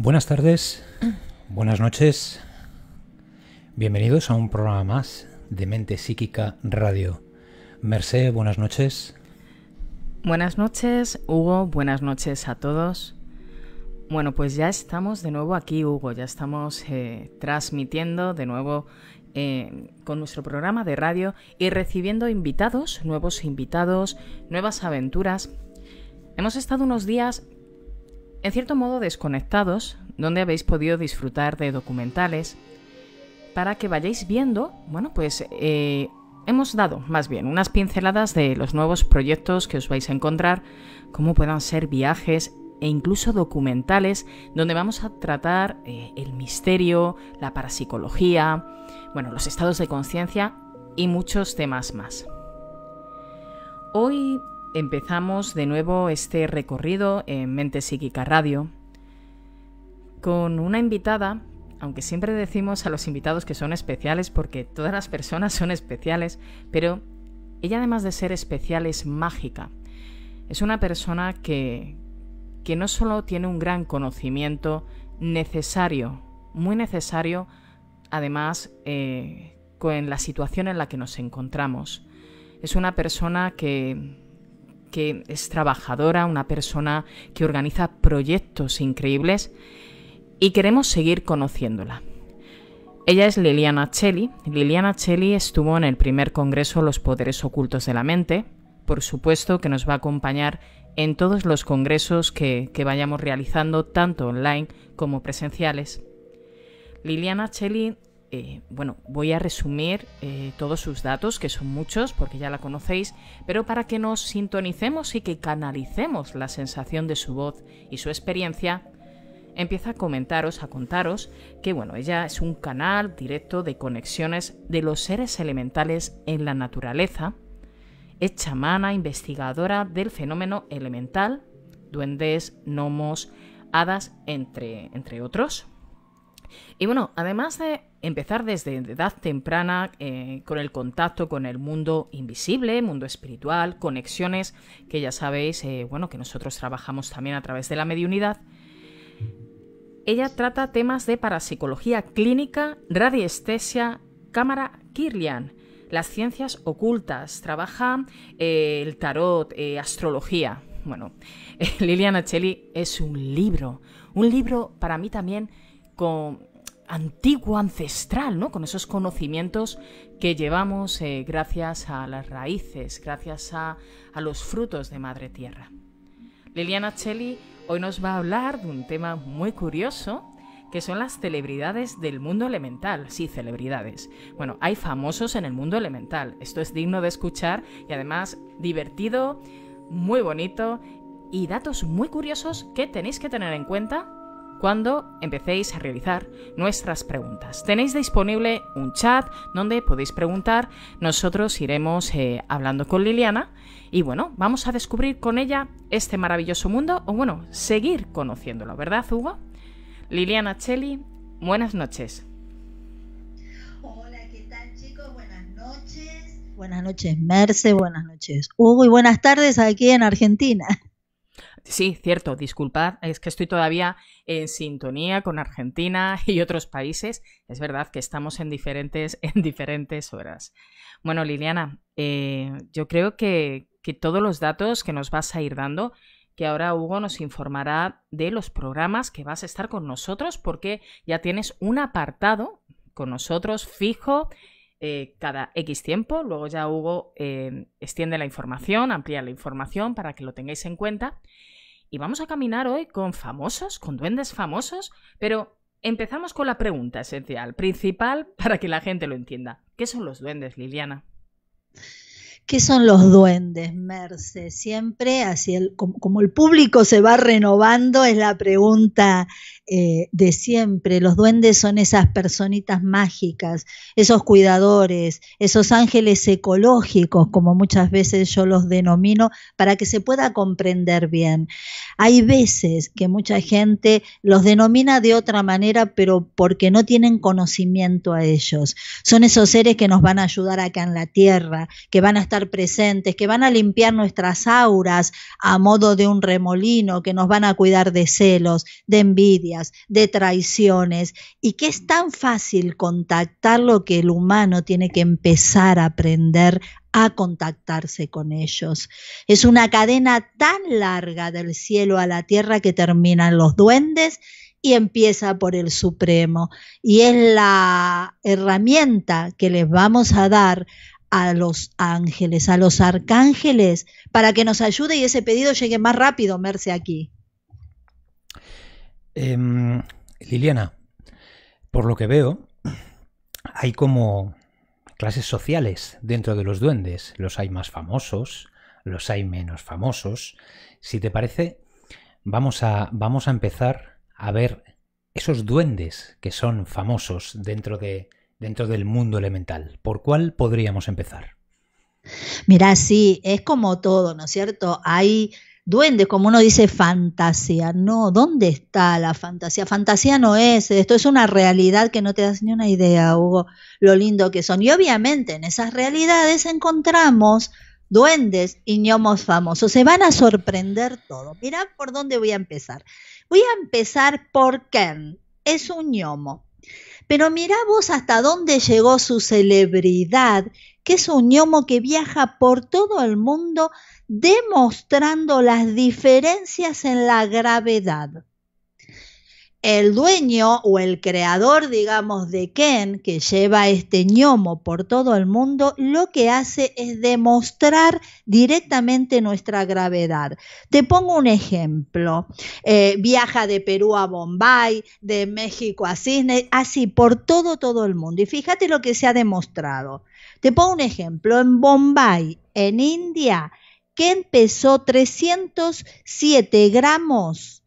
Buenas tardes, buenas noches. Bienvenidos a un programa más de Mente Psíquica Radio. Merced, buenas noches. Buenas noches, Hugo, buenas noches a todos. Bueno, pues ya estamos de nuevo aquí, Hugo, ya estamos eh, transmitiendo de nuevo eh, con nuestro programa de radio y recibiendo invitados, nuevos invitados, nuevas aventuras. Hemos estado unos días en cierto modo desconectados, donde habéis podido disfrutar de documentales, para que vayáis viendo, bueno, pues eh, hemos dado más bien unas pinceladas de los nuevos proyectos que os vais a encontrar, como puedan ser viajes e incluso documentales donde vamos a tratar eh, el misterio, la parapsicología, bueno, los estados de conciencia y muchos temas más. Hoy Empezamos de nuevo este recorrido en Mente Psíquica Radio con una invitada, aunque siempre decimos a los invitados que son especiales porque todas las personas son especiales, pero ella además de ser especial es mágica. Es una persona que, que no solo tiene un gran conocimiento necesario, muy necesario, además, eh, con la situación en la que nos encontramos. Es una persona que que es trabajadora, una persona que organiza proyectos increíbles y queremos seguir conociéndola. Ella es Liliana Celli. Liliana Celli estuvo en el primer congreso Los Poderes Ocultos de la Mente. Por supuesto que nos va a acompañar en todos los congresos que, vayamos realizando, tanto online como presenciales. Liliana Celli... Eh, bueno, voy a resumir eh, todos sus datos, que son muchos porque ya la conocéis, pero para que nos sintonicemos y que canalicemos la sensación de su voz y su experiencia, empieza a comentaros, a contaros que bueno, ella es un canal directo de conexiones de los seres elementales en la naturaleza, es chamana, investigadora del fenómeno elemental, duendes, gnomos, hadas, entre otros y bueno, además de empezar desde edad temprana eh, con el contacto con el mundo invisible, mundo espiritual, conexiones que ya sabéis, eh, bueno, que nosotros trabajamos también a través de la mediunidad, ella trata temas de parapsicología clínica, radiestesia, cámara Kirlian, las ciencias ocultas, trabaja eh, el tarot, astrología. Bueno, Liliana Cheli es un libro, un libro para mí también con antiguo, ancestral, ¿no? Con esos conocimientos que llevamos eh, gracias a las raíces, gracias a, los frutos de Madre Tierra. Liliana Cheli hoy nos va a hablar de un tema muy curioso que son las celebridades del mundo elemental. Sí, celebridades. Bueno, hay famosos en el mundo elemental. Esto es digno de escuchar y además divertido, muy bonito y datos muy curiosos que tenéis que tener en cuenta cuando empecéis a realizar nuestras preguntas. Tenéis disponible un chat donde podéis preguntar, nosotros iremos eh, hablando con Liliana y bueno, vamos a descubrir con ella este maravilloso mundo o bueno, seguir conociéndolo, ¿verdad Hugo? Liliana Cheli, buenas noches. Hola, ¿qué tal chicos? Buenas noches. Buenas noches Merce, buenas noches Hugo y buenas tardes aquí en Argentina. Sí, cierto, disculpad, es que estoy todavía en sintonía con Argentina y otros países. Es verdad que estamos en diferentes, en diferentes horas. Bueno, Liliana, eh, yo creo que, que todos los datos que nos vas a ir dando que ahora Hugo nos informará de los programas que vas a estar con nosotros porque ya tienes un apartado con nosotros fijo eh, cada X tiempo. Luego ya Hugo eh, extiende la información, amplía la información para que lo tengáis en cuenta. Y vamos a caminar hoy con famosos, con duendes famosos, pero empezamos con la pregunta esencial, principal, para que la gente lo entienda. ¿Qué son los duendes, Liliana? ¿Qué son los duendes, Merce? Siempre, así el, como, como, el público se va renovando, es la pregunta eh, de siempre. Los duendes son esas personitas mágicas, esos cuidadores, esos ángeles ecológicos, como muchas veces yo los denomino, para que se pueda comprender bien. Hay veces que mucha gente los denomina de otra manera, pero porque no tienen conocimiento a ellos. Son esos seres que nos van a ayudar acá en la tierra, que van a estar presentes, que van a limpiar nuestras auras a modo de un remolino, que nos van a cuidar de celos, de envidia de traiciones, y que es tan fácil contactar lo que el humano tiene que empezar a aprender a contactarse con ellos. Es una cadena tan larga del cielo a la tierra que terminan los duendes y empieza por el Supremo. Y es la herramienta que les vamos a dar a los ángeles, a los arcángeles, para que nos ayude y ese pedido llegue más rápido, Merce, aquí. Em, Liliana, por lo que veo, hay como clases sociales dentro de los duendes. Los hay más famosos, los hay menos famosos. Si te parece, vamos a, vamos a empezar a ver esos duendes que son famosos dentro, de, dentro del mundo elemental. ¿Por cuál podríamos empezar? Mira, sí, es como todo, ¿no es cierto? Hay duendes, como uno dice fantasía. No, ¿dónde está la fantasía? Fantasía no es esto, es una realidad que no te das ni una idea, Hugo, lo lindo que son. Y obviamente en esas realidades encontramos duendes y ñomos famosos. Se van a sorprender todo. Mirá por dónde voy a empezar. Voy a empezar por Ken. Es un ñomo. Pero mirá vos hasta dónde llegó su celebridad, que es un ñomo que viaja por todo el mundo demostrando las diferencias en la gravedad el dueño o el creador, digamos, de Ken, que lleva este ñomo por todo el mundo, lo que hace es demostrar directamente nuestra gravedad. Te pongo un ejemplo. Eh, viaja de Perú a Bombay, de México a Cisne, así por todo, todo el mundo. Y fíjate lo que se ha demostrado. Te pongo un ejemplo. En Bombay, en India, Ken pesó 307 gramos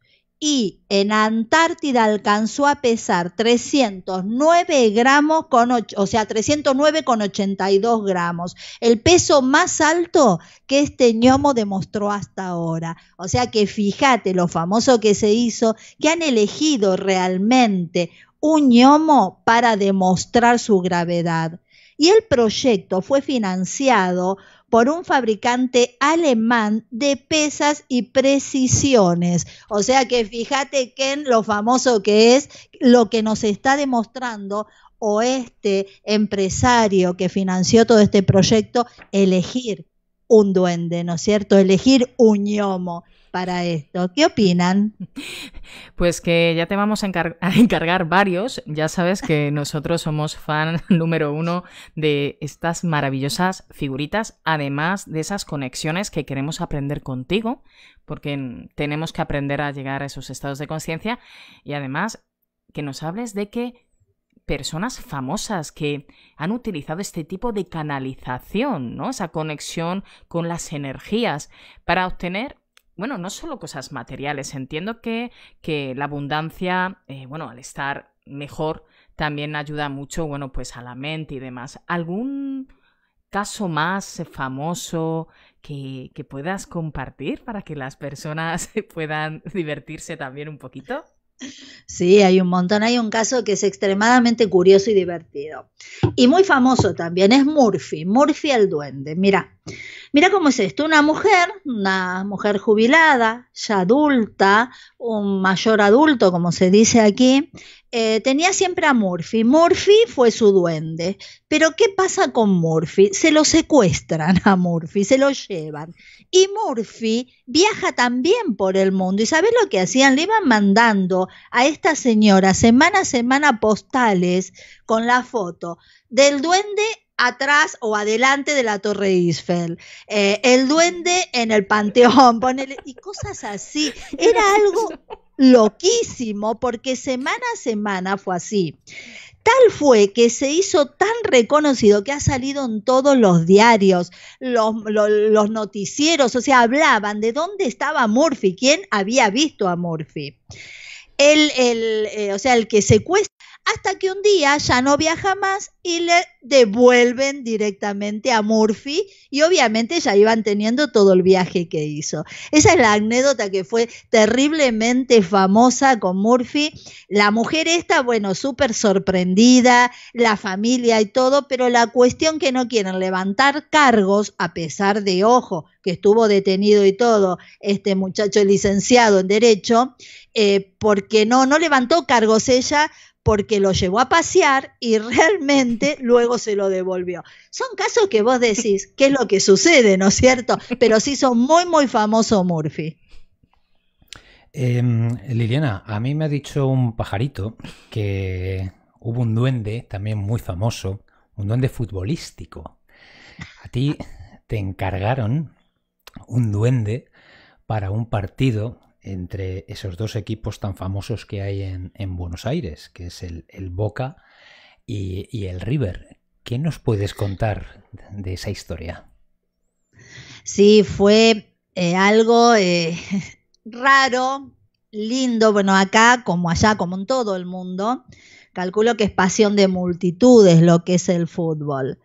y en Antártida alcanzó a pesar 309 gramos con o sea 309 con 82 gramos el peso más alto que este ñomo demostró hasta ahora o sea que fíjate lo famoso que se hizo que han elegido realmente un ñomo para demostrar su gravedad y el proyecto fue financiado por un fabricante alemán de pesas y precisiones. O sea que fíjate Ken lo famoso que es, lo que nos está demostrando o este empresario que financió todo este proyecto, elegir un duende, ¿no es cierto? Elegir un ñomo para esto. ¿Qué opinan? Pues que ya te vamos a, encargar varios. Ya sabes que nosotros somos fan número uno de estas maravillosas figuritas, además de esas conexiones que queremos aprender contigo, porque tenemos que aprender a llegar a esos estados de conciencia y además que nos hables de que personas famosas que han utilizado este tipo de canalización, ¿no? Esa conexión con las energías para obtener bueno, no solo cosas materiales, entiendo que, que la abundancia, eh, bueno, al estar mejor, también ayuda mucho, bueno, pues a la mente y demás. ¿Algún caso más eh, famoso que, que puedas compartir para que las personas puedan divertirse también un poquito? Sí, hay un montón. Hay un caso que es extremadamente curioso y divertido. Y muy famoso también es Murphy, Murphy el duende. Mira, mira cómo es esto. Una mujer, una mujer jubilada, ya adulta, un mayor adulto, como se dice aquí, eh, tenía siempre a Murphy. Murphy fue su duende. Pero ¿qué pasa con Murphy? Se lo secuestran a Murphy, se lo llevan. Y Murphy viaja también por el mundo. ¿Y sabes lo que hacían? Le iban mandando a esta señora semana a semana postales con la foto del duende atrás o adelante de la Torre Eiffel, eh, el duende en el Panteón, ponele, y cosas así. Era algo loquísimo porque semana a semana fue así. Tal fue que se hizo tan reconocido que ha salido en todos los diarios, los, noticieros, o sea, hablaban de dónde estaba Murphy, quién había visto a Murphy. El, el eh, o sea, el que secuestra hasta que un día ya no viaja más y le devuelven directamente a Murphy y obviamente ya iban teniendo todo el viaje que hizo. Esa es la anécdota que fue terriblemente famosa con Murphy. La mujer está, bueno, súper sorprendida, la familia y todo, pero la cuestión que no quieren levantar cargos a pesar de, ojo, que estuvo detenido y todo, este muchacho licenciado en Derecho, eh, porque no, no levantó cargos ella porque lo llevó a pasear y realmente luego se lo devolvió. Son casos que vos decís, ¿qué es lo que sucede, no es cierto? Pero sí son muy, muy famoso Murphy. Em, Liliana, a mí me ha dicho un pajarito que hubo un duende también muy famoso, un duende futbolístico. A ti te encargaron un duende para un partido entre esos dos equipos tan famosos que hay en, Buenos Aires, que es el, el Boca y, el River. ¿Qué nos puedes contar de esa historia? Sí, fue eh, algo eh, raro, lindo, bueno, acá como allá, como en todo el mundo, calculo que es pasión de multitudes lo que es el fútbol.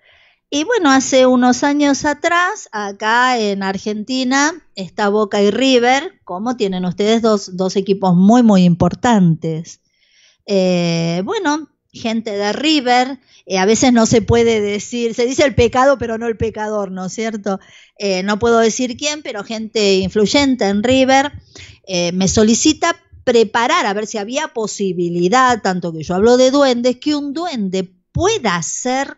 Y bueno, hace unos años atrás, acá en Argentina, está Boca y River, como tienen ustedes dos, equipos muy, muy importantes. Eh, bueno, gente de River, eh, a veces no se puede decir, se dice el pecado, pero no el pecador, ¿no es cierto? Eh, no puedo decir quién, pero gente influyente en River me solicita preparar, a ver si había posibilidad, tanto que yo hablo de duendes, que un duende pueda ser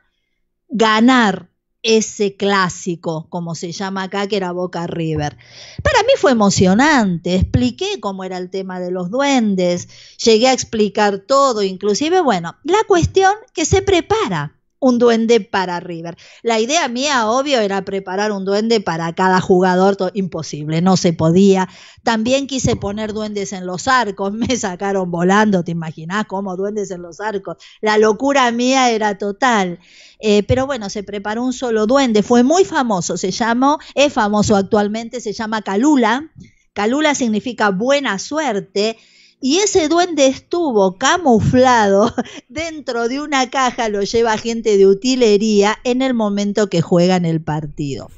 ganar ese clásico, como se llama acá, que era Boca River. Para mí fue emocionante, expliqué cómo era el tema de los duendes, llegué a explicar todo, inclusive, bueno, la cuestión que se prepara un duende para River. La idea mía, obvio, era preparar un duende para cada jugador, imposible, no se podía. También quise poner duendes en los arcos, me sacaron volando, ¿te imaginás cómo duendes en los arcos? La locura mía era total. Eh, pero bueno, se preparó un solo duende, fue muy famoso, se llamó, es famoso actualmente, se llama Calula. Calula significa buena suerte y ese duende estuvo camuflado dentro de una caja, lo lleva gente de utilería en el momento que juegan el partido.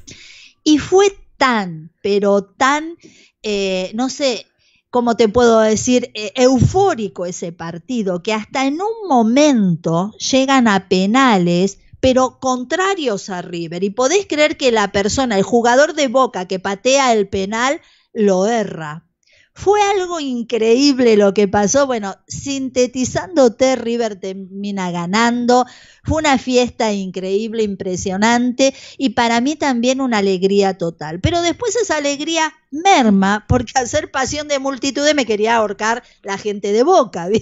Y fue tan, pero tan, eh, no sé, ¿cómo te puedo decir? Eh, eufórico ese partido, que hasta en un momento llegan a penales pero contrarios a River. Y podés creer que la persona, el jugador de Boca que patea el penal, lo erra. Fue algo increíble lo que pasó. Bueno, sintetizando River termina ganando. Fue una fiesta increíble, impresionante y para mí también una alegría total. Pero después esa alegría merma porque ser pasión de multitudes me quería ahorcar la gente de boca.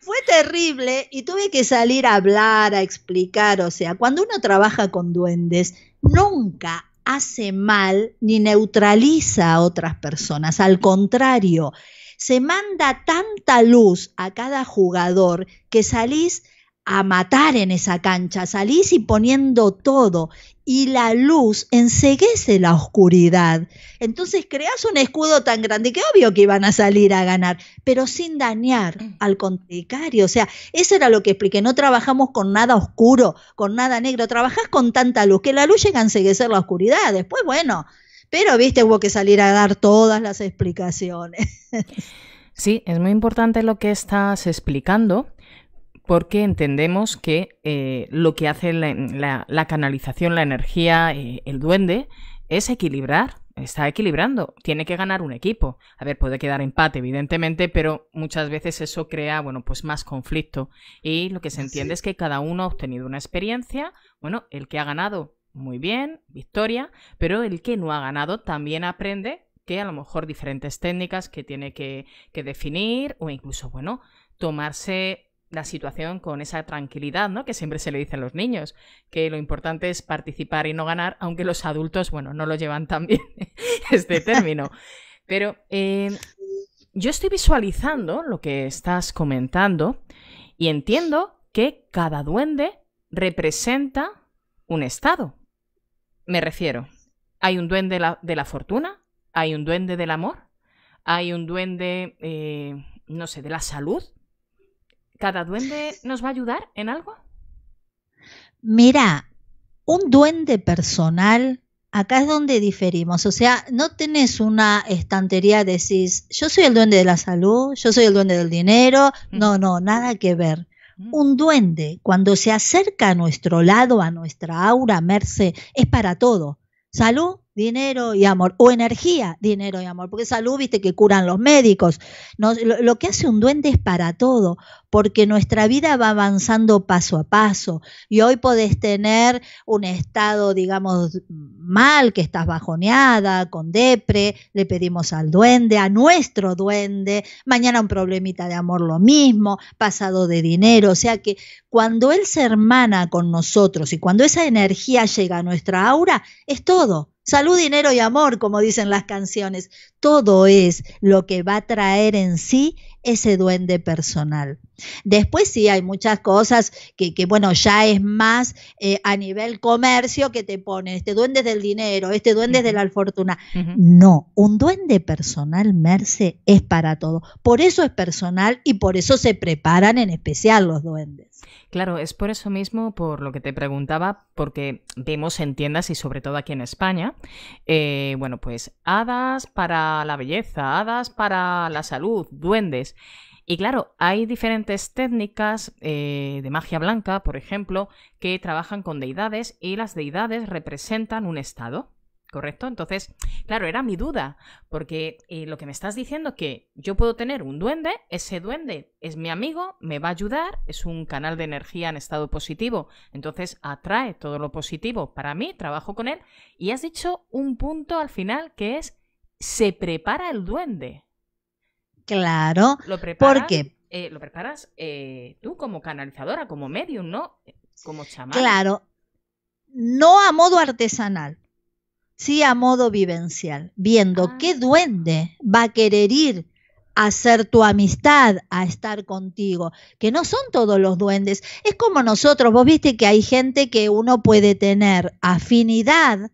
fue terrible y tuve que salir a hablar, a explicar. O sea, cuando uno trabaja con duendes, nunca hace mal ni neutraliza a otras personas, al contrario, se manda tanta luz a cada jugador que salís a matar en esa cancha, salís y poniendo todo y la luz enseguece la oscuridad. Entonces creas un escudo tan grande que obvio que iban a salir a ganar, pero sin dañar mm. al contrario. O sea, eso era lo que expliqué. No trabajamos con nada oscuro, con nada negro. Trabajás con tanta luz que la luz llega a enseguecer la oscuridad. Después, bueno, pero viste, hubo que salir a dar todas las explicaciones. Sí, es muy importante lo que estás explicando porque entendemos que eh, lo que hace la, canalización, la energía, eh, el duende, es equilibrar, está equilibrando, tiene que ganar un equipo. A ver, puede quedar empate, evidentemente, pero muchas veces eso crea, bueno, pues más conflicto. Y lo que se entiende es que cada uno ha obtenido una experiencia, bueno, el que ha ganado, muy bien, victoria, pero el que no ha ganado también aprende que a lo mejor diferentes técnicas que tiene que, que definir o incluso, bueno, tomarse la situación con esa tranquilidad, ¿no? Que siempre se le dice a los niños, que lo importante es participar y no ganar, aunque los adultos, bueno, no lo llevan tan bien este término. Pero eh, yo estoy visualizando lo que estás comentando y entiendo que cada duende representa un estado. Me refiero, hay un duende de la, fortuna, hay un duende del amor, hay un duende, eh, no sé, de la salud, ¿Cada duende nos va a ayudar en algo? Mira, un duende personal, acá es donde diferimos. O sea, no tenés una estantería, decís, yo soy el duende de la salud, yo soy el duende del dinero. Mm. No, no, nada que ver. Mm. Un duende, cuando se acerca a nuestro lado, a nuestra aura, merce, es para todo. Salud, dinero y amor. O energía, dinero y amor. Porque salud, viste, que curan los médicos. lo, que hace un duende es para todo porque nuestra vida va avanzando paso a paso y hoy podés tener un estado, digamos, mal, que estás bajoneada, con depre, le pedimos al duende, a nuestro duende, mañana un problemita de amor lo mismo, pasado de dinero, o sea que cuando él se hermana con nosotros y cuando esa energía llega a nuestra aura, es todo, Salud, dinero y amor, como dicen las canciones. Todo es lo que va a traer en sí ese duende personal. Después sí hay muchas cosas que, bueno, ya es más eh, a nivel comercio que te ponen, este duende es del dinero, este duende es de la fortuna. No, un duende personal, Merce, es para todo. Por eso es personal y por eso se preparan en especial los duendes. Claro, es por eso mismo por lo que te preguntaba, porque vemos en tiendas y sobre todo aquí en España, eh, bueno, pues hadas para la belleza, hadas para la salud, duendes. Y claro, hay diferentes técnicas eh, de magia blanca, por ejemplo, que trabajan con deidades y las deidades representan un estado. ¿correcto? Entonces, claro, era mi duda, porque eh, lo que me estás diciendo que yo puedo tener un duende, ese duende es mi amigo, me va a ayudar, es un canal de energía en estado positivo, entonces atrae todo lo positivo para mí, trabajo con él, y has dicho un punto al final que es, se prepara el duende. Claro, lo preparas, porque eh, lo preparas eh, tú como canalizadora, como medium, ¿no? Como chamán. Claro, no a modo artesanal, sí a modo vivencial, viendo ah. qué duende va a querer ir a hacer tu amistad, a estar contigo, que no son todos los duendes, es como nosotros, vos viste que hay gente que uno puede tener afinidad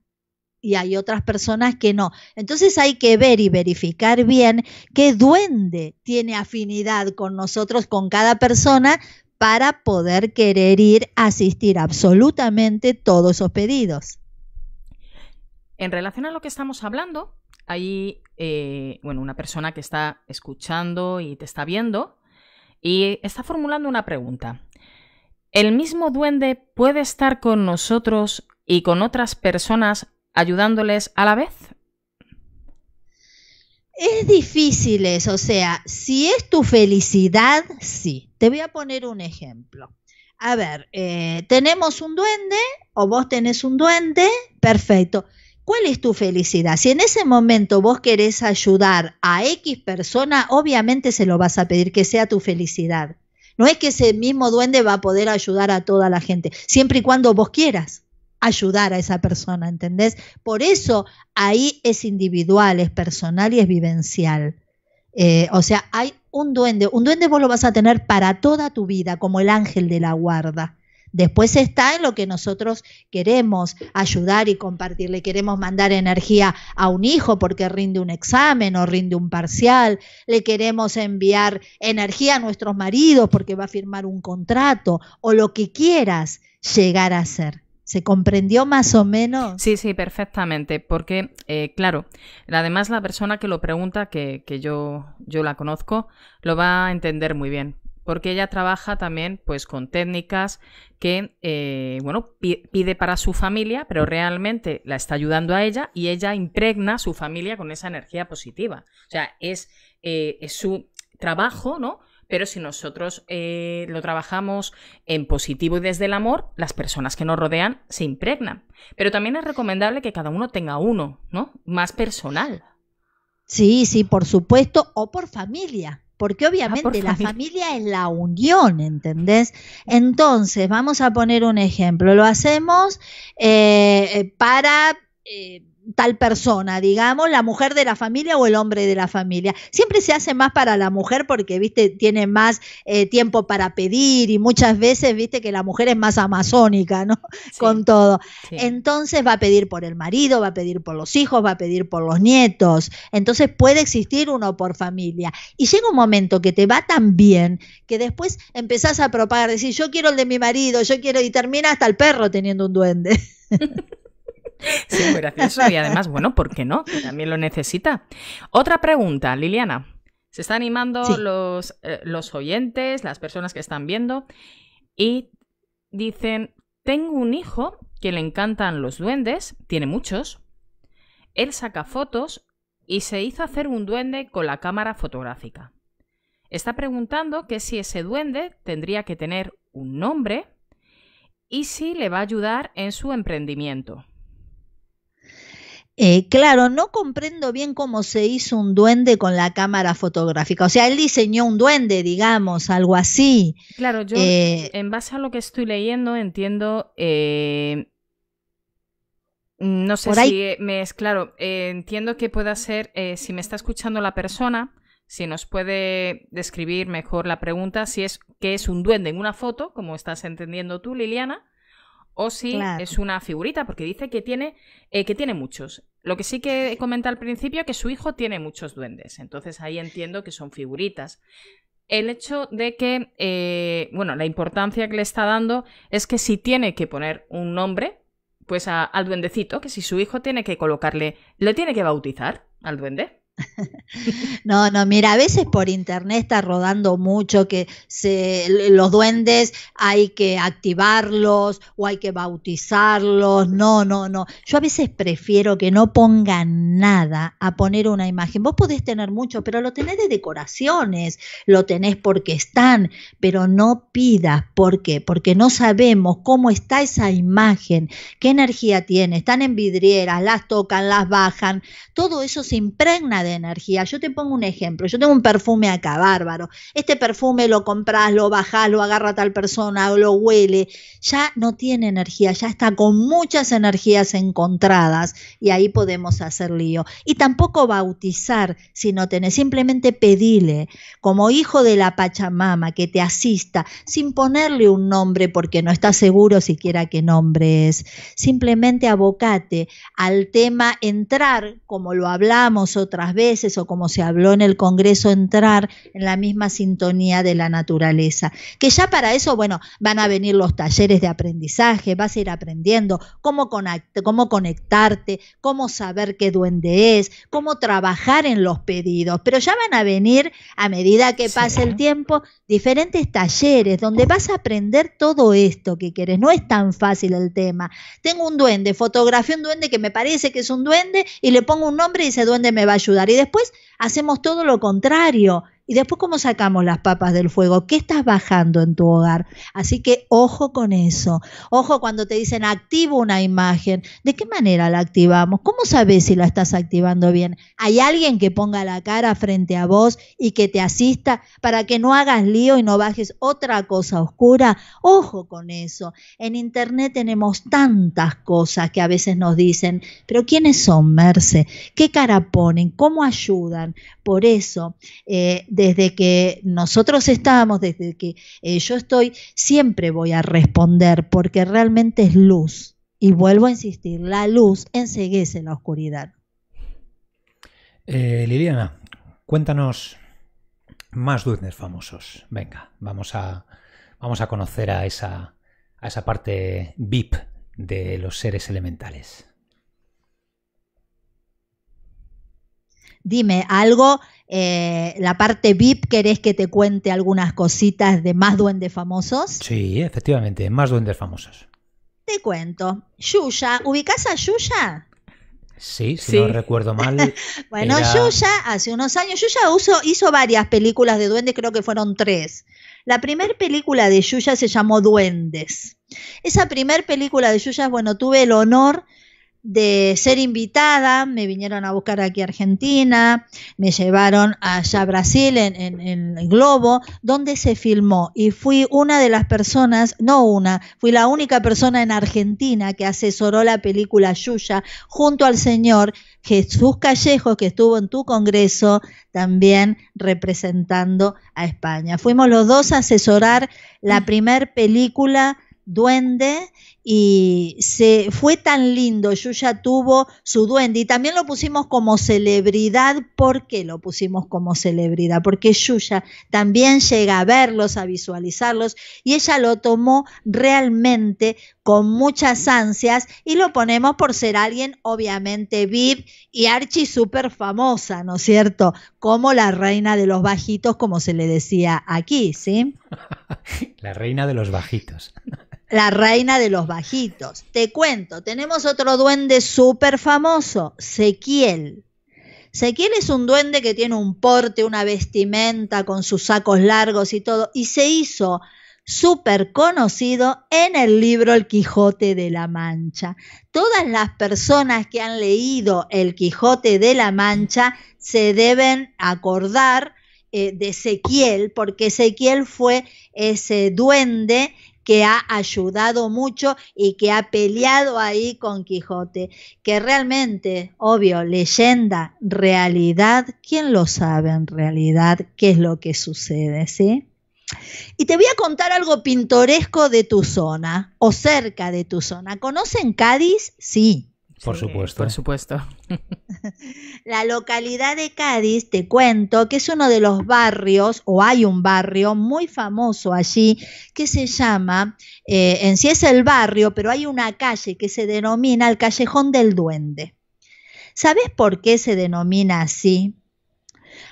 y hay otras personas que no. Entonces hay que ver y verificar bien qué duende tiene afinidad con nosotros, con cada persona, para poder querer ir a asistir absolutamente todos esos pedidos. En relación a lo que estamos hablando, hay eh, bueno, una persona que está escuchando y te está viendo y está formulando una pregunta. ¿El mismo duende puede estar con nosotros y con otras personas ayudándoles a la vez? Es difícil eso, o sea, si es tu felicidad, sí. Te voy a poner un ejemplo. A ver, eh, tenemos un duende o vos tenés un duende, perfecto. ¿Cuál es tu felicidad? Si en ese momento vos querés ayudar a X persona, obviamente se lo vas a pedir que sea tu felicidad. No es que ese mismo duende va a poder ayudar a toda la gente, siempre y cuando vos quieras ayudar a esa persona, ¿entendés? Por eso ahí es individual, es personal y es vivencial. Eh, o sea, hay un duende, un duende vos lo vas a tener para toda tu vida, como el ángel de la guarda. Después está en lo que nosotros queremos ayudar y compartir. Le queremos mandar energía a un hijo porque rinde un examen o rinde un parcial. Le queremos enviar energía a nuestros maridos porque va a firmar un contrato o lo que quieras llegar a ser. ¿Se comprendió más o menos? Sí, sí, perfectamente. Porque, eh, claro, además la persona que lo pregunta, que, que yo, yo la conozco, lo va a entender muy bien porque ella trabaja también pues con técnicas que eh, bueno pide para su familia pero realmente la está ayudando a ella y ella impregna a su familia con esa energía positiva o sea es, eh, su trabajo no pero si nosotros eh, lo trabajamos en positivo y desde el amor, las personas que nos rodean se impregnan. Pero también es recomendable que cada uno tenga uno, ¿no? Más personal. Sí, sí, por supuesto, o por familia porque ah, obviamente la familia es la unión, ¿entendés? Entonces, vamos a poner un ejemplo, lo hacemos eh, eh, para... Eh, tal persona, digamos, la mujer de la familia o el hombre de la familia. Siempre se hace más para la mujer porque, viste, tiene más eh, tiempo para pedir y muchas veces, viste, que la mujer es más amazónica, ¿no? Con todo. Entonces va a pedir por el marido, va a pedir por los hijos, va a pedir por los nietos. Entonces puede existir uno por familia. Y llega un momento que te va tan bien que después empezás a propagar, decir, yo quiero el de mi marido, yo quiero, y termina hasta el perro teniendo un duende. Sí, muy gracioso. Y además, bueno, ¿por qué no? también lo necesita. Otra pregunta, Liliana. Se está animando los, eh, los oyentes, las personas que están viendo, y dicen, tengo un hijo que le encantan los duendes, tiene muchos, él saca fotos y se hizo hacer un duende con la cámara fotográfica. Está preguntando que si ese duende tendría que tener un nombre y si le va a ayudar en su emprendimiento. Eh, claro, no comprendo bien cómo se hizo un duende con la cámara fotográfica. O sea, él diseñó un duende, digamos, algo así. Claro, yo eh, en base a lo que estoy leyendo entiendo... Eh, no sé si me es claro. entiendo que pueda ser, si me está escuchando la persona, si nos puede describir mejor la pregunta, si es que es un duende en una foto, como estás entendiendo tú, Liliana, o si es una figurita, porque dice que tiene, eh, que tiene muchos. Lo que sí que comenta al principio es que su hijo tiene muchos duendes, entonces ahí entiendo que son figuritas. El hecho de que, eh, bueno, la importancia que le está dando es que si tiene que poner un nombre, pues al duendecito, que si su hijo tiene que colocarle, le tiene que bautizar al duende, No, no, mira, a veces por internet está rodando mucho que se, los duendes hay que activarlos o hay que bautizarlos. No, no, no. Yo a veces prefiero que no pongan nada a poner una imagen. Vos podés tener mucho, pero lo tenés de decoraciones, lo tenés porque están, pero no pidas. ¿Por qué? Porque no sabemos cómo está esa imagen, qué energía tiene. Están en vidrieras, las tocan, las bajan. Todo eso se impregna de energía. Yo te pongo un ejemplo, yo tengo un perfume acá, bárbaro. Este perfume lo compras, lo bajás, lo agarra tal persona, lo huele, ya no tiene energía, ya está con muchas energías encontradas y ahí podemos hacer lío. Y tampoco bautizar si no tenés, simplemente pedile como hijo de la Pachamama que te asista sin ponerle un nombre porque no está seguro siquiera qué nombre es. Simplemente abocate al tema entrar, como lo hablamos otras veces, veces o como se habló en el Congreso, entrar en la misma sintonía de la naturaleza. Que ya para eso, bueno, van a venir los talleres de aprendizaje, vas a ir aprendiendo cómo, cómo conectarte, cómo saber qué duende es, cómo trabajar en los pedidos. Pero ya van a venir, a medida que pase el tiempo, diferentes talleres donde vas a aprender todo esto que quieres No es tan fácil el tema. Tengo un duende, fotografía un duende que me parece que es un duende y le pongo un nombre y ese duende me va a ayudar. Y después hacemos todo lo contrario, y después, ¿cómo sacamos las papas del fuego? ¿Qué estás bajando en tu hogar? Así que ojo con eso. Ojo cuando te dicen activo una imagen. ¿De qué manera la activamos? ¿Cómo sabes si la estás activando bien? ¿Hay alguien que ponga la cara frente a vos y que te asista para que no hagas lío y no bajes otra cosa oscura? Ojo con eso. En internet tenemos tantas cosas que a veces nos dicen, pero ¿quiénes son, Merce? ¿Qué cara ponen? ¿Cómo ayudan? Por eso, eh, desde que nosotros estamos, desde que eh, yo estoy, siempre voy a responder porque realmente es luz. Y vuelvo a insistir, la luz enseguece la oscuridad. Eh, Liliana, cuéntanos más duendes famosos. Venga, vamos a, vamos a conocer a esa, a esa parte VIP de los seres elementales. dime algo. Eh, la parte VIP, ¿querés que te cuente algunas cositas de más duendes famosos? Sí, efectivamente, más duendes famosos. Te cuento. Yuya, ¿ubicás a Yuya? Sí, si no recuerdo mal. bueno, Yuya, hace unos años, Yuya hizo varias películas de duendes, creo que fueron tres. La primera película de Yuya se llamó Duendes. Esa primera película de Yuya, bueno, tuve el honor de ser invitada, me vinieron a buscar aquí a Argentina, me llevaron allá a Brasil en, el Globo, donde se filmó y fui una de las personas, no una, fui la única persona en Argentina que asesoró la película Yuya junto al señor Jesús Callejo que estuvo en tu congreso también representando a España. Fuimos los dos a asesorar la mm. primer película duende y se fue tan lindo. Yuya tuvo su duende y también lo pusimos como celebridad. ¿Por qué lo pusimos como celebridad? Porque Yuya también llega a verlos, a visualizarlos y ella lo tomó realmente con muchas ansias y lo ponemos por ser alguien obviamente VIP y archi súper famosa, ¿no es cierto? Como la reina de los bajitos, como se le decía aquí, ¿sí? la reina de los bajitos. La reina de los bajitos. Te cuento, tenemos otro duende súper famoso, Sequiel. Sequiel es un duende que tiene un porte, una vestimenta con sus sacos largos y todo, y se hizo súper conocido en el libro El Quijote de la Mancha. Todas las personas que han leído El Quijote de la Mancha se deben acordar eh, de Sequiel, porque Sequiel fue ese duende que ha ayudado mucho y que ha peleado ahí con Quijote. Que realmente, obvio, leyenda, realidad, ¿quién lo sabe en realidad qué es lo que sucede? ¿Sí? Y te voy a contar algo pintoresco de tu zona o cerca de tu zona. ¿Conocen Cádiz? Sí. Por supuesto. Por supuesto. La localidad de Cádiz, te cuento, que es uno de los barrios, o hay un barrio muy famoso allí, que se llama, eh, en sí es el barrio, pero hay una calle que se denomina el Callejón del Duende. ¿Sabes por qué se denomina así?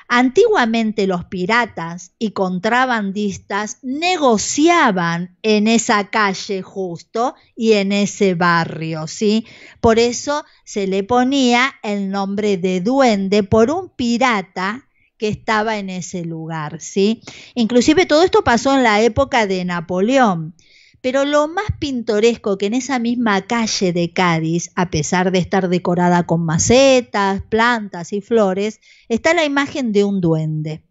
Antiguamente los piratas y contrabandistas negociaban en esa calle justo y en ese barrio, ¿sí? Por eso se le ponía el nombre de duende por un pirata que estaba en ese lugar, ¿sí? Inclusive todo esto pasó en la época de Napoleón. Pero lo más pintoresco que en esa misma calle de Cádiz, a pesar de estar decorada con macetas, plantas y flores, está la imagen de un duende.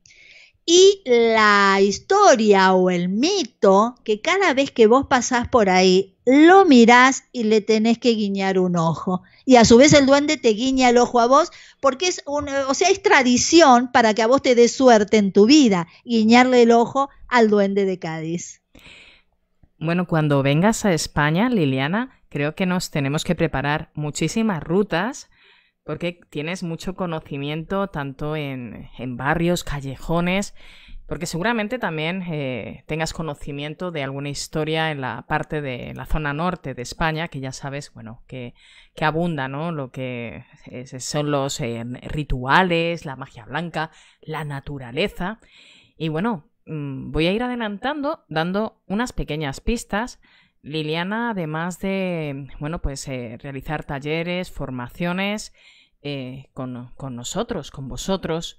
Y la historia o el mito que cada vez que vos pasás por ahí, lo mirás y le tenés que guiñar un ojo. Y a su vez el duende te guiña el ojo a vos porque es, o sea, es tradición para que a vos te dé suerte en tu vida, guiñarle el ojo al duende de Cádiz. Bueno, cuando vengas a España, Liliana, creo que nos tenemos que preparar muchísimas rutas porque tienes mucho conocimiento tanto en, en barrios, callejones, porque seguramente también eh, tengas conocimiento de alguna historia en la parte de la zona norte de España, que ya sabes, bueno, que, que abunda, ¿no? Lo que son los eh, rituales, la magia blanca, la naturaleza. Y bueno, Mm, voy a ir adelantando, dando unas pequeñas pistas. Liliana, además de bueno, pues eh, realizar talleres, formaciones eh, con, nosotros, con vosotros,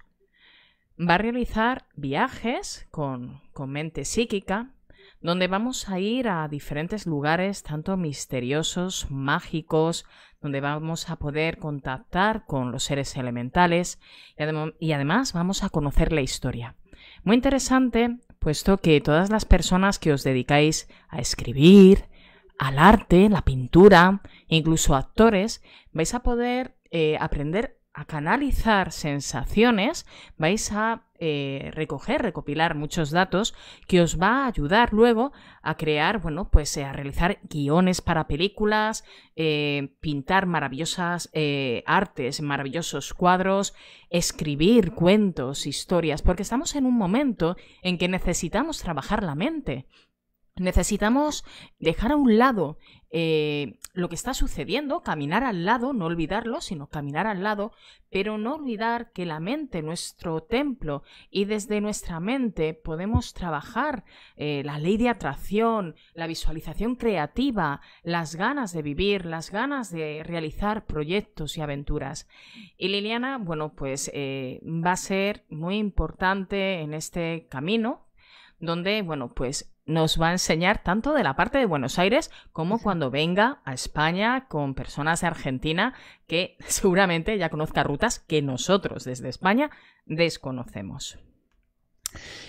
va a realizar viajes con, mente psíquica, donde vamos a ir a diferentes lugares, tanto misteriosos, mágicos, donde vamos a poder contactar con los seres elementales y además vamos a conocer la historia. Muy interesante, puesto que todas las personas que os dedicáis a escribir, al arte, la pintura, incluso actores, vais a poder eh, aprender a canalizar sensaciones, vais a eh, recoger, recopilar muchos datos que os va a ayudar luego a crear, bueno, pues eh, a realizar guiones para películas, eh, pintar maravillosas artes, maravillosos cuadros, escribir cuentos, historias, porque estamos en un momento en que necesitamos trabajar la mente. Necesitamos dejar a un lado eh, lo que está sucediendo, caminar al lado, no olvidarlo, sino caminar al lado, pero no olvidar que la mente, nuestro templo, y desde nuestra mente podemos trabajar eh, la ley de atracción, la visualización creativa, las ganas de vivir, las ganas de realizar proyectos y aventuras. Y Liliana, bueno, pues eh, va a ser muy importante en este camino donde, bueno, pues nos va a enseñar tanto de la parte de Buenos Aires como cuando venga a España con personas de Argentina que seguramente ya conozca rutas que nosotros desde España desconocemos.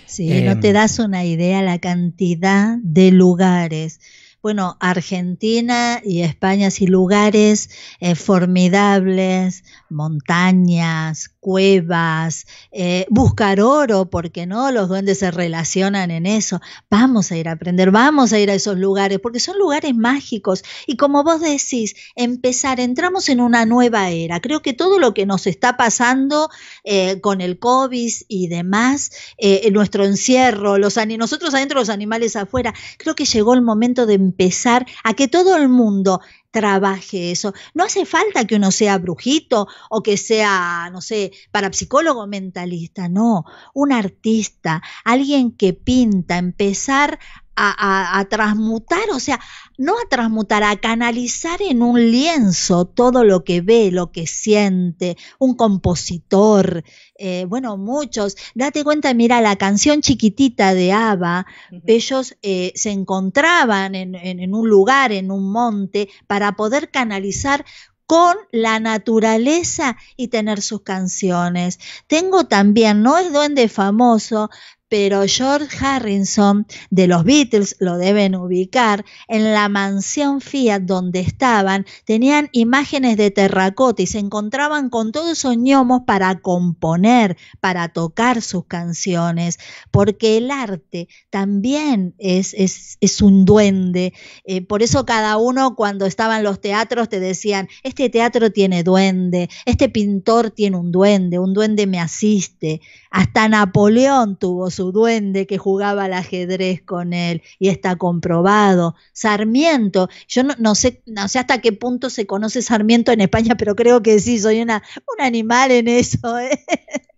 Sí, eh, no te das una idea la cantidad de lugares. Bueno, Argentina y España, sí, lugares eh, formidables, montañas, cuevas, eh, buscar oro, porque no, los duendes se relacionan en eso. Vamos a ir a aprender, vamos a ir a esos lugares, porque son lugares mágicos. Y como vos decís, empezar, entramos en una nueva era. Creo que todo lo que nos está pasando eh, con el COVID y demás, eh, nuestro encierro, los nosotros adentro, los animales afuera, creo que llegó el momento de empezar a que todo el mundo trabaje eso. No hace falta que uno sea brujito o que sea, no sé, parapsicólogo mentalista, no, un artista, alguien que pinta, empezar a, transmutar, o sea, no a transmutar, a canalizar en un lienzo todo lo que ve, lo que siente, un compositor, eh, bueno, muchos. Date cuenta, mira, la canción chiquitita de Ava, ellos eh, se encontraban en, en un lugar, en un monte, para poder canalizar con la naturaleza y tener sus canciones. Tengo también, no es duende famoso, pero George Harrison de los Beatles lo deben ubicar, en la mansión Fiat donde estaban tenían imágenes de terracota y se encontraban con todos esos ñomos para componer, para tocar sus canciones, porque el arte también es, es, un duende. Eh, por eso cada uno cuando estaba en los teatros te decían, este teatro tiene duende, este pintor tiene un duende, un duende me asiste. Hasta Napoleón tuvo su su duende que jugaba al ajedrez con él y está comprobado. Sarmiento, yo no, sé, no sé hasta qué punto se conoce Sarmiento en España, pero creo que sí, soy una, un animal en eso. ¿eh?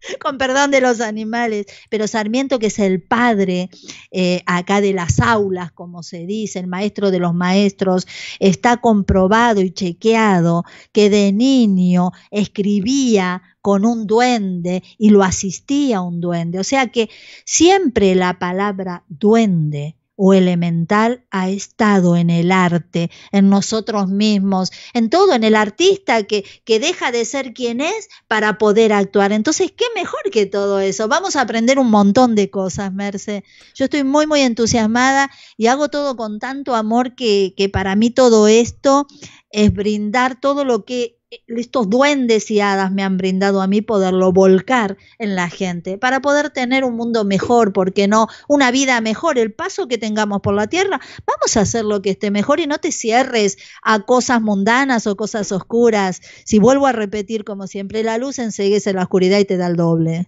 con perdón de los animales, pero Sarmiento, que es el padre eh, acá de las aulas, como se dice, el maestro de los maestros, está comprobado y chequeado que de niño escribía con un duende y lo asistía un duende. O sea que siempre la palabra duende o elemental ha estado en el arte, en nosotros mismos, en todo, en el artista que, deja de ser quien es para poder actuar. Entonces, ¿qué mejor que todo eso? Vamos a aprender un montón de cosas, Merce. Yo estoy muy, muy entusiasmada y hago todo con tanto amor que, que para mí todo esto es brindar todo lo que estos duendes y hadas me han brindado a mí poderlo volcar en la gente, para poder tener un mundo mejor, porque no, una vida mejor, el paso que tengamos por la tierra, vamos a hacer lo que esté mejor y no te cierres a cosas mundanas o cosas oscuras. Si vuelvo a repetir como siempre, la luz en la oscuridad y te da el doble.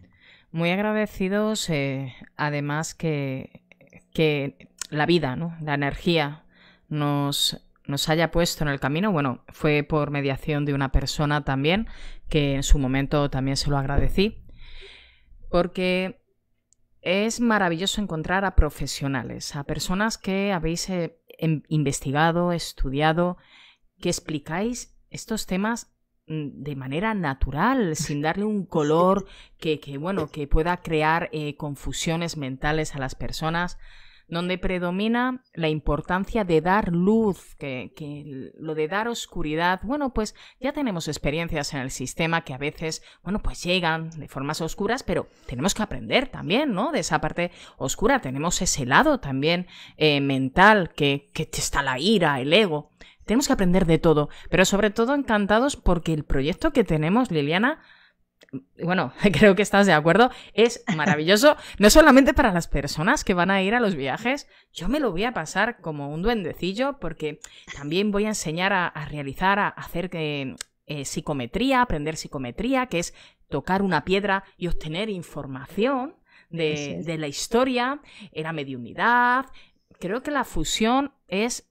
Muy agradecidos, eh, además que, que la vida, ¿no? la energía nos nos haya puesto en el camino, bueno, fue por mediación de una persona también, que en su momento también se lo agradecí, porque es maravilloso encontrar a profesionales, a personas que habéis eh, em, investigado, estudiado, que explicáis estos temas mm, de manera natural, sin darle un color que, que bueno, que pueda crear eh, confusiones mentales a las personas donde predomina la importancia de dar luz, que, lo de dar oscuridad, bueno, pues ya tenemos experiencias en el sistema que a veces, bueno, pues llegan de formas oscuras, pero tenemos que aprender también, ¿no? De esa parte oscura, tenemos ese lado también eh, mental, que, que está la ira, el ego. Tenemos que aprender de todo, pero sobre todo encantados porque el proyecto que tenemos, Liliana, bueno, creo que estás de acuerdo, es maravilloso, no solamente para las personas que van a ir a los viajes, yo me lo voy a pasar como un duendecillo porque también voy a enseñar a, realizar, a hacer eh, eh, psicometría, aprender psicometría, que es tocar una piedra y obtener información de, la historia, eh, la mediunidad. Creo que la fusión es...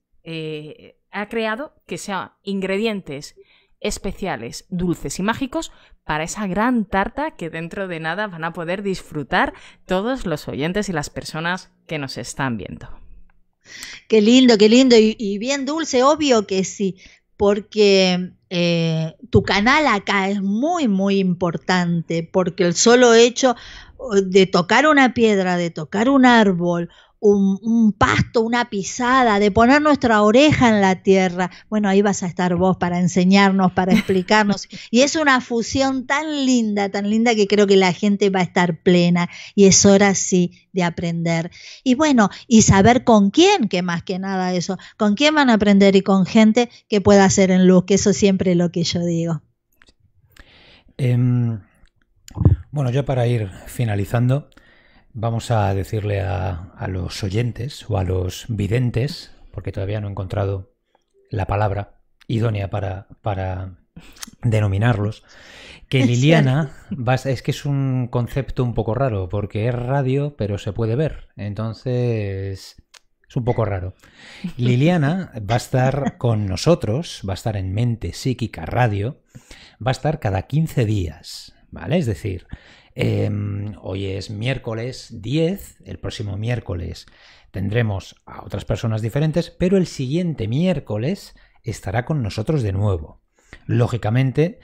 ha creado que sea ingredientes especiales, dulces y mágicos para esa gran tarta que dentro de nada van a poder disfrutar todos los oyentes y las personas que nos están viendo. Qué lindo, qué lindo y, bien dulce, obvio que sí, porque eh, tu canal acá es muy, muy importante, porque el solo hecho de tocar una piedra, de tocar un árbol un, pasto, una pisada, de poner nuestra oreja en la tierra. Bueno, ahí vas a estar vos para enseñarnos, para explicarnos. y es una fusión tan linda, tan linda que creo que la gente va a estar plena y es hora sí de aprender. Y bueno, y saber con quién, que más que nada eso, con quién van a aprender y con gente que pueda hacer en luz, que eso siempre es lo que yo digo. Em, bueno, ya para ir finalizando, Vamos a decirle a, los oyentes o a los videntes, porque todavía no he encontrado la palabra idónea para, para denominarlos, que Liliana es que es un concepto un poco raro, porque es radio, pero se puede ver. Entonces, es un poco raro. Liliana va a estar con nosotros, va a estar en Mente Psíquica Radio, va a estar cada 15 días, ¿vale? Es decir, Em, hoy es miércoles 10, el próximo miércoles tendremos a otras personas diferentes, pero el siguiente miércoles estará con nosotros de nuevo. Lógicamente,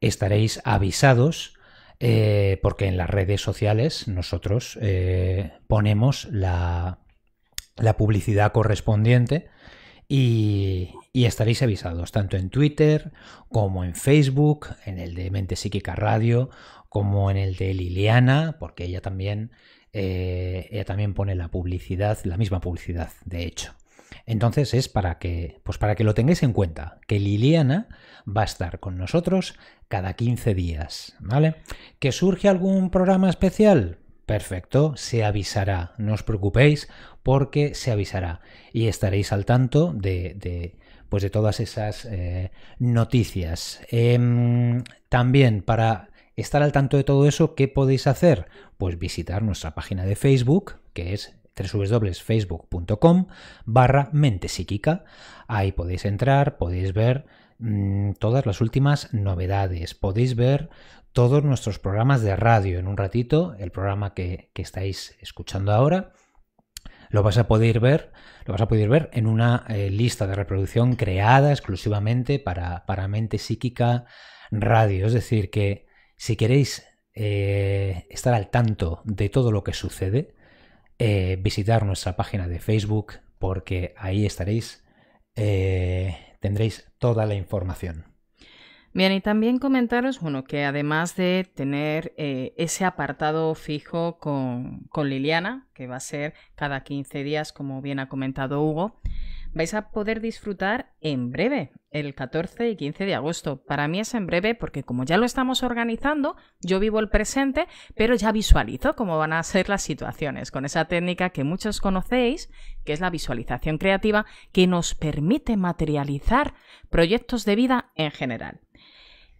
estaréis avisados eh, porque en las redes sociales nosotros eh, ponemos la, publicidad correspondiente y, y, estaréis avisados tanto en Twitter como en Facebook, en el de Mente Psíquica Radio como en el de Liliana, porque ella también, eh, ella también pone la publicidad, la misma publicidad, de hecho. Entonces es para que, pues para que lo tengáis en cuenta, que Liliana va a estar con nosotros cada 15 días, ¿vale? ¿Que surge algún programa especial? Perfecto, se avisará, no os preocupéis porque se avisará y estaréis al tanto de, pues de todas esas eh, noticias. Em, también para estar al tanto de todo eso, ¿qué podéis hacer? Pues visitar nuestra página de Facebook, que es www.facebook.com barra mente psíquica. Ahí podéis entrar, podéis ver mm, todas las últimas novedades, podéis ver todos nuestros programas de radio en un ratito, el programa que, estáis escuchando ahora lo vas a poder ver, lo vas a poder ver en una eh, lista de reproducción creada exclusivamente para, para Mente Psíquica Radio. Es decir, que si queréis eh, estar al tanto de todo lo que sucede, eh, visitar nuestra página de Facebook porque ahí estaréis, eh, tendréis toda la información. Bien, y también comentaros, bueno, que además de tener ese apartado fijo con, con, Liliana, que va a ser cada 15 días, como bien ha comentado Hugo, vais a poder disfrutar en breve, el 14 y 15 de agosto. Para mí es en breve porque como ya lo estamos organizando, yo vivo el presente, pero ya visualizo cómo van a ser las situaciones, con esa técnica que muchos conocéis, que es la visualización creativa, que nos permite materializar proyectos de vida en general.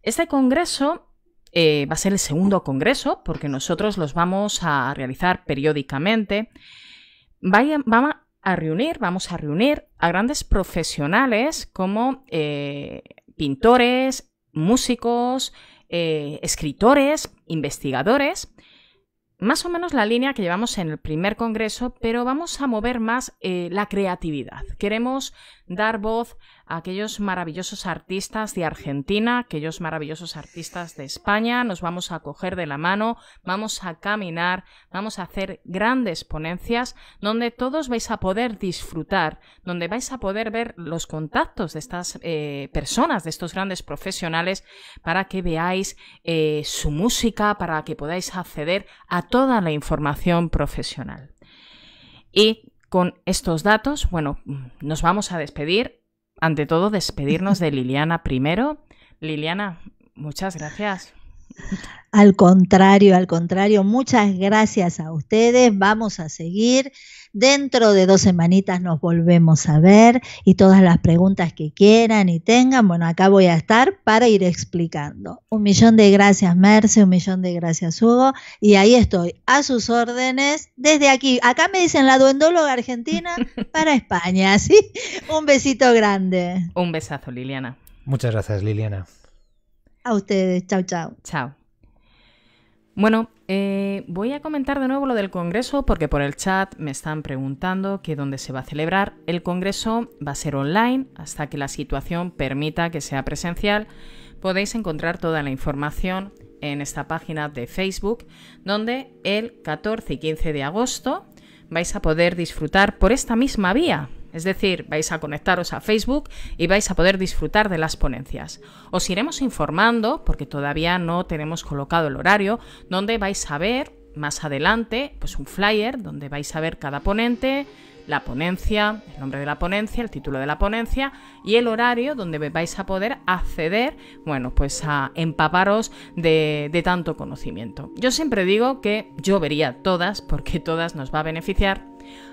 Este congreso eh, va a ser el segundo congreso, porque nosotros los vamos a realizar periódicamente. va, a reunir, vamos a reunir a grandes profesionales como eh, pintores, músicos, eh, escritores, investigadores, más o menos la línea que llevamos en el primer congreso, pero vamos a mover más eh, la creatividad. Queremos dar voz aquellos maravillosos artistas de Argentina, aquellos maravillosos artistas de España, nos vamos a coger de la mano, vamos a caminar, vamos a hacer grandes ponencias donde todos vais a poder disfrutar, donde vais a poder ver los contactos de estas eh, personas, de estos grandes profesionales, para que veáis eh, su música, para que podáis acceder a toda la información profesional. Y con estos datos, bueno, nos vamos a despedir ante todo, despedirnos de Liliana primero. Liliana, muchas gracias. Al contrario, al contrario, muchas gracias a ustedes. Vamos a seguir. Dentro de dos semanitas nos volvemos a ver y todas las preguntas que quieran y tengan, bueno, acá voy a estar para ir explicando. Un millón de gracias, Merce, un millón de gracias, Hugo. Y ahí estoy, a sus órdenes, desde aquí. Acá me dicen la duendóloga argentina para España, ¿sí? Un besito grande. Un besazo, Liliana. Muchas gracias, Liliana. A ustedes, chao, chao. Chao. Bueno, eh, voy a comentar de nuevo lo del Congreso porque por el chat me están preguntando que dónde se va a celebrar. El Congreso va a ser online hasta que la situación permita que sea presencial. Podéis encontrar toda la información en esta página de Facebook donde el 14 y 15 de agosto vais a poder disfrutar por esta misma vía es decir, vais a conectaros a Facebook y vais a poder disfrutar de las ponencias. Os iremos informando, porque todavía no tenemos colocado el horario, donde vais a ver más adelante pues un flyer donde vais a ver cada ponente, la ponencia, el nombre de la ponencia, el título de la ponencia y el horario donde vais a poder acceder, bueno, pues a empaparos de, de tanto conocimiento. Yo siempre digo que yo vería todas porque todas nos va a beneficiar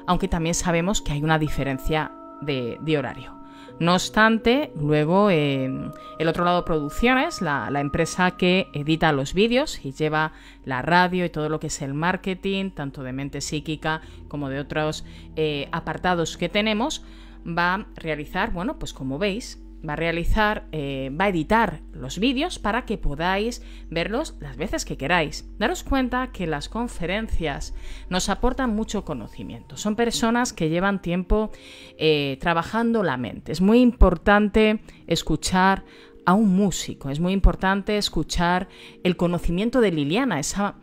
aunque también sabemos que hay una diferencia de, horario. No obstante, luego eh, el otro lado Producciones, la, empresa que edita los vídeos y lleva la radio y todo lo que es el marketing, tanto de mente psíquica como de otros eh, apartados que tenemos, va a realizar, bueno, pues como veis, va a realizar, eh, va a editar los vídeos para que podáis verlos las veces que queráis. Daros cuenta que las conferencias nos aportan mucho conocimiento. Son personas que llevan tiempo eh, trabajando la mente. Es muy importante escuchar a un músico, es muy importante escuchar el conocimiento de Liliana, esa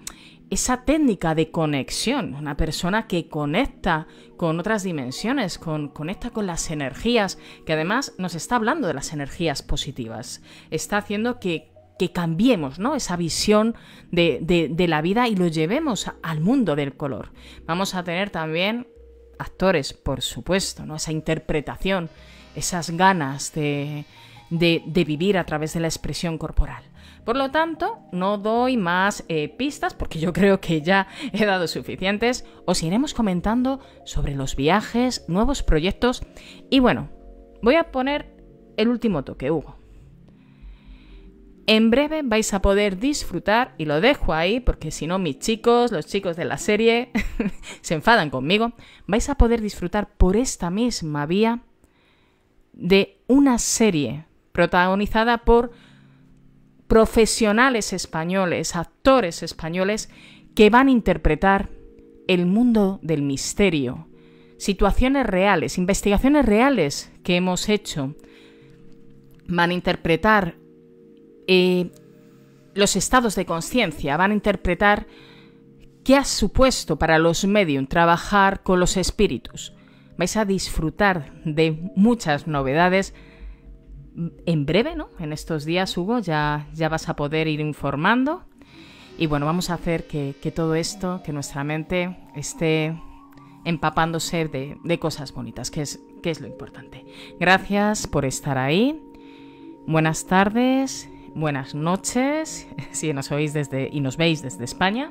esa técnica de conexión, una persona que conecta con otras dimensiones, con, conecta con las energías, que además nos está hablando de las energías positivas, está haciendo que, cambiemos ¿no? esa visión de, la vida y lo llevemos al mundo del color. Vamos a tener también actores, por supuesto, ¿no? esa interpretación, esas ganas de vivir a través de la expresión corporal. Por lo tanto, no doy más eh, pistas porque yo creo que ya he dado suficientes. Os iremos comentando sobre los viajes, nuevos proyectos y bueno, voy a poner el último toque, Hugo. En breve vais a poder disfrutar, y lo dejo ahí porque si no mis chicos, los chicos de la serie, se enfadan conmigo, vais a poder disfrutar por esta misma vía de una serie protagonizada por profesionales españoles, actores españoles, que van a interpretar el mundo del misterio, situaciones reales, investigaciones reales que hemos hecho, van a interpretar eh, los estados de conciencia, van a interpretar qué ha supuesto para los medium trabajar con los espíritus. Vais a disfrutar de muchas novedades en breve, ¿no? En estos días, Hugo, ya, ya vas a poder ir informando. Y bueno, vamos a hacer que, todo esto, que nuestra mente esté empapándose de, de cosas bonitas, que es, que es lo importante. Gracias por estar ahí. Buenas tardes, buenas noches, si nos oís desde y nos veis desde España.